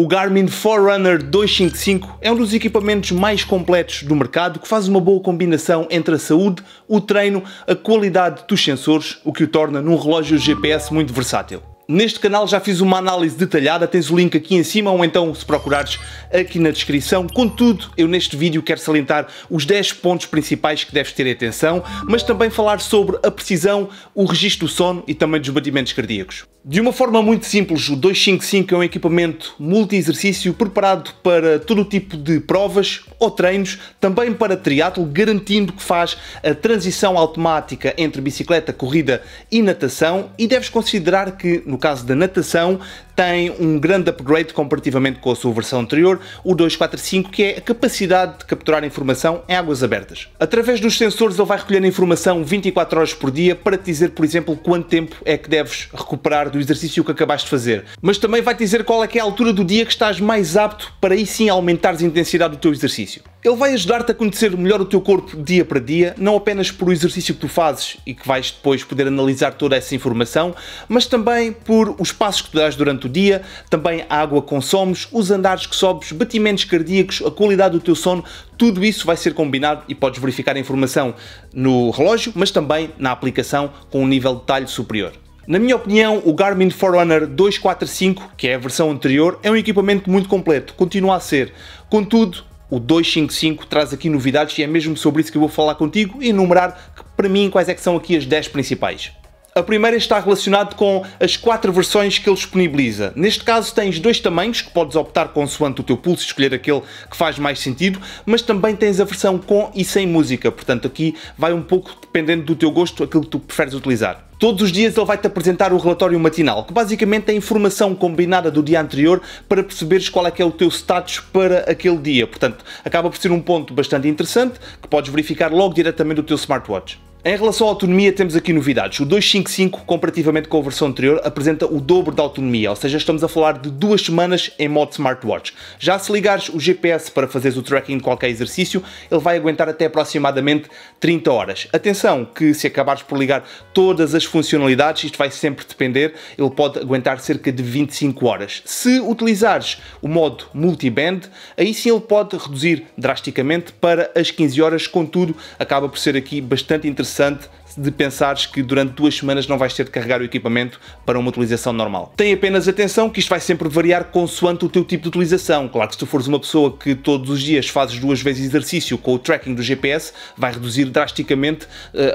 O Garmin Forerunner 255 é um dos equipamentos mais completos do mercado que faz uma boa combinação entre a saúde, o treino, a qualidade dos sensores, o que o torna num relógio GPS muito versátil. Neste canal já fiz uma análise detalhada, tens o link aqui em cima ou então se procurares aqui na descrição. Contudo, eu neste vídeo quero salientar os 10 pontos principais que deves ter atenção, mas também falar sobre a precisão, o registro do sono e também dos batimentos cardíacos. De uma forma muito simples, o 255 é um equipamento multi-exercício preparado para todo tipo de provas ou treinos, também para triatlo, garantindo que faz a transição automática entre bicicleta, corrida e natação e deves considerar que no caso da natação, tem um grande upgrade comparativamente com a sua versão anterior, o 245, que é a capacidade de capturar informação em águas abertas. Através dos sensores ele vai recolher informação 24 horas por dia para te dizer, por exemplo, quanto tempo é que deves recuperar do exercício que acabaste de fazer, mas também vai te dizer qual é, é a altura do dia que estás mais apto para aí sim aumentares a intensidade do teu exercício. Ele vai ajudar-te a conhecer melhor o teu corpo dia para dia, não apenas por o exercício que tu fazes e que vais depois poder analisar toda essa informação, mas também por os passos que tu dás durante o dia, também a água que consomes, os andares que sobes, batimentos cardíacos, a qualidade do teu sono, tudo isso vai ser combinado e podes verificar a informação no relógio, mas também na aplicação com um nível de detalhe superior. Na minha opinião, o Garmin Forerunner 245, que é a versão anterior, é um equipamento muito completo, continua a ser. Contudo, o 255 traz aqui novidades e é mesmo sobre isso que eu vou falar contigo e enumerar que, para mim quais é que são aqui as 10 principais. A primeira está relacionada com as quatro versões que ele disponibiliza. Neste caso tens dois tamanhos que podes optar consoante o teu pulso, escolher aquele que faz mais sentido, mas também tens a versão com e sem música, portanto aqui vai um pouco dependendo do teu gosto aquilo que tu preferes utilizar. Todos os dias ele vai-te apresentar o relatório matinal, que basicamente é a informação combinada do dia anterior para perceberes qual é que é o teu status para aquele dia. Portanto, acaba por ser um ponto bastante interessante que podes verificar logo diretamente do teu smartwatch. Em relação à autonomia, temos aqui novidades. O 255, comparativamente com a versão anterior, apresenta o dobro da autonomia, ou seja, estamos a falar de duas semanas em modo smartwatch. Já se ligares o GPS para fazeres o tracking de qualquer exercício, ele vai aguentar até aproximadamente 30 horas. Atenção que se acabares por ligar todas as funcionalidades, isto vai sempre depender, ele pode aguentar cerca de 25 horas. Se utilizares o modo multiband, aí sim ele pode reduzir drasticamente para as 15 horas, contudo, acaba por ser aqui bastante interessante sent de pensares que durante duas semanas não vais ter de carregar o equipamento para uma utilização normal. Tem apenas atenção que isto vai sempre variar consoante o teu tipo de utilização. Claro que se tu fores uma pessoa que todos os dias fazes duas vezes exercício com o tracking do GPS, vai reduzir drasticamente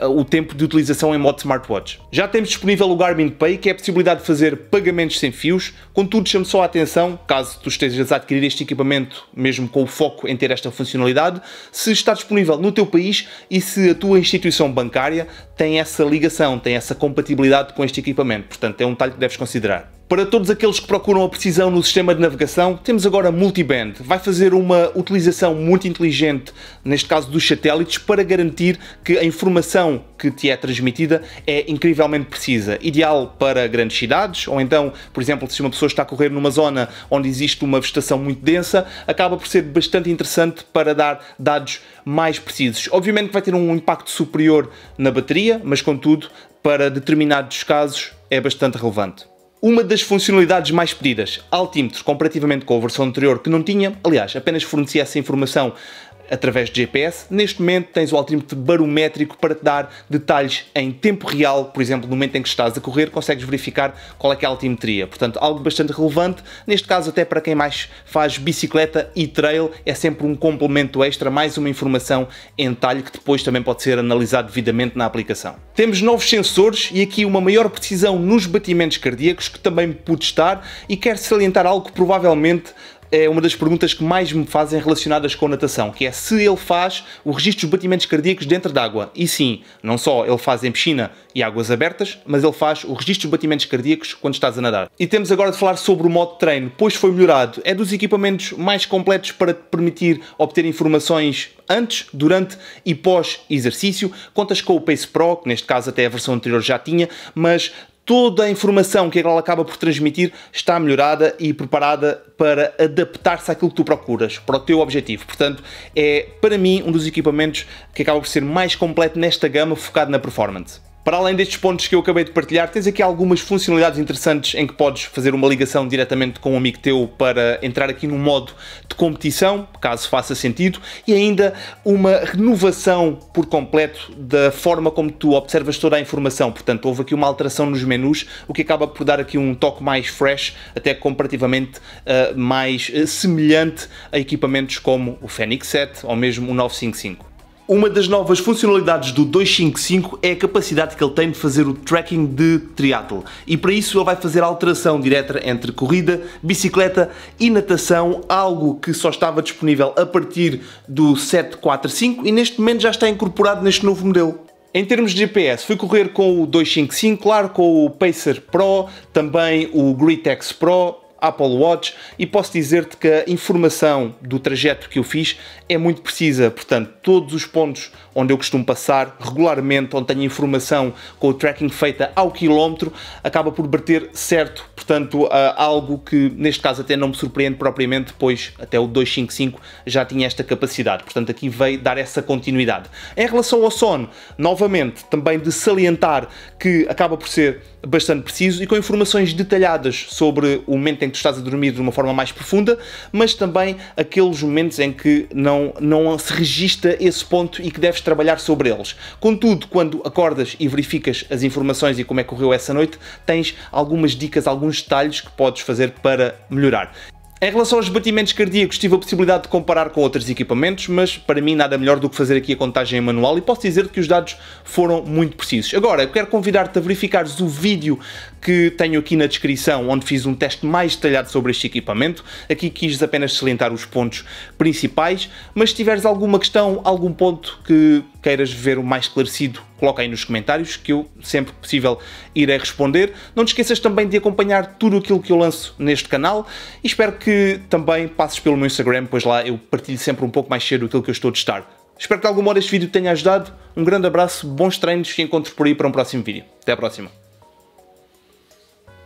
uh, o tempo de utilização em modo smartwatch. Já temos disponível o Garmin Pay, que é a possibilidade de fazer pagamentos sem fios, contudo chame só a atenção, caso tu estejas a adquirir este equipamento mesmo com o foco em ter esta funcionalidade, se está disponível no teu país e se a tua instituição bancária tem essa ligação, tem essa compatibilidade com este equipamento. Portanto, é um detalhe que deves considerar. Para todos aqueles que procuram a precisão no sistema de navegação, temos agora Multiband. Vai fazer uma utilização muito inteligente, neste caso dos satélites, para garantir que a informação que te é transmitida é incrivelmente precisa. Ideal para grandes cidades, ou então, por exemplo, se uma pessoa está a correr numa zona onde existe uma vegetação muito densa, acaba por ser bastante interessante para dar dados mais precisos. Obviamente vai ter um impacto superior na bateria, mas contudo, para determinados casos, é bastante relevante uma das funcionalidades mais pedidas, altímetros, comparativamente com a versão anterior que não tinha, aliás, apenas fornecia essa informação através de GPS. Neste momento tens o altímetro barométrico para te dar detalhes em tempo real, por exemplo, no momento em que estás a correr, consegues verificar qual é que é a altimetria. Portanto, algo bastante relevante. Neste caso, até para quem mais faz bicicleta e trail, é sempre um complemento extra, mais uma informação em detalhe que depois também pode ser analisado devidamente na aplicação. Temos novos sensores e aqui uma maior precisão nos batimentos cardíacos que também pude estar e quero salientar algo que provavelmente é uma das perguntas que mais me fazem relacionadas com natação, que é se ele faz o registro dos batimentos cardíacos dentro d'água. E sim, não só ele faz em piscina e águas abertas, mas ele faz o registro dos batimentos cardíacos quando estás a nadar. E temos agora de falar sobre o modo de treino, pois foi melhorado. É dos equipamentos mais completos para te permitir obter informações antes, durante e pós exercício. Contas com o Pace Pro, que neste caso até a versão anterior já tinha, mas toda a informação que ela acaba por transmitir está melhorada e preparada para adaptar-se àquilo que tu procuras, para o teu objetivo. Portanto, é para mim um dos equipamentos que acaba por ser mais completo nesta gama focado na performance. Para além destes pontos que eu acabei de partilhar, tens aqui algumas funcionalidades interessantes em que podes fazer uma ligação diretamente com um amigo teu para entrar aqui no modo de competição, caso faça sentido, e ainda uma renovação por completo da forma como tu observas toda a informação. Portanto, houve aqui uma alteração nos menus, o que acaba por dar aqui um toque mais fresh, até comparativamente uh, mais eh, semelhante a equipamentos como o Fenix 7 ou mesmo o 955. Uma das novas funcionalidades do 255 é a capacidade que ele tem de fazer o tracking de triatlo e para isso ele vai fazer a alteração direta entre corrida, bicicleta e natação, algo que só estava disponível a partir do 745 e neste momento já está incorporado neste novo modelo. Em termos de GPS, fui correr com o 255, claro, com o Pacer Pro, também o Gritex Pro, Apple Watch e posso dizer-te que a informação do trajeto que eu fiz é muito precisa, portanto, todos os pontos onde eu costumo passar regularmente, onde tenho informação com o tracking feita ao quilómetro, acaba por bater certo. Portanto, algo que neste caso até não me surpreende propriamente, pois até o 255 já tinha esta capacidade. Portanto, aqui veio dar essa continuidade. Em relação ao sono, novamente, também de salientar que acaba por ser bastante preciso e com informações detalhadas sobre o momento em que tu estás a dormir de uma forma mais profunda, mas também aqueles momentos em que não, não se registra esse ponto e que deves trabalhar sobre eles. Contudo, quando acordas e verificas as informações e como é que correu essa noite, tens algumas dicas, alguns detalhes que podes fazer para melhorar. Em relação aos batimentos cardíacos, tive a possibilidade de comparar com outros equipamentos, mas para mim nada melhor do que fazer aqui a contagem manual e posso dizer que os dados foram muito precisos. Agora, quero convidar-te a verificares o vídeo que tenho aqui na descrição, onde fiz um teste mais detalhado sobre este equipamento. Aqui quis apenas salientar os pontos principais, mas se tiveres alguma questão, algum ponto que queiras ver o mais esclarecido, coloca aí nos comentários que eu, sempre que possível, irei responder. Não te esqueças também de acompanhar tudo aquilo que eu lanço neste canal e espero que também passes pelo meu Instagram, pois lá eu partilho sempre um pouco mais cedo aquilo que eu estou a testar. Espero que de alguma hora este vídeo te tenha ajudado. Um grande abraço, bons treinos e encontro por aí para um próximo vídeo. Até à próxima!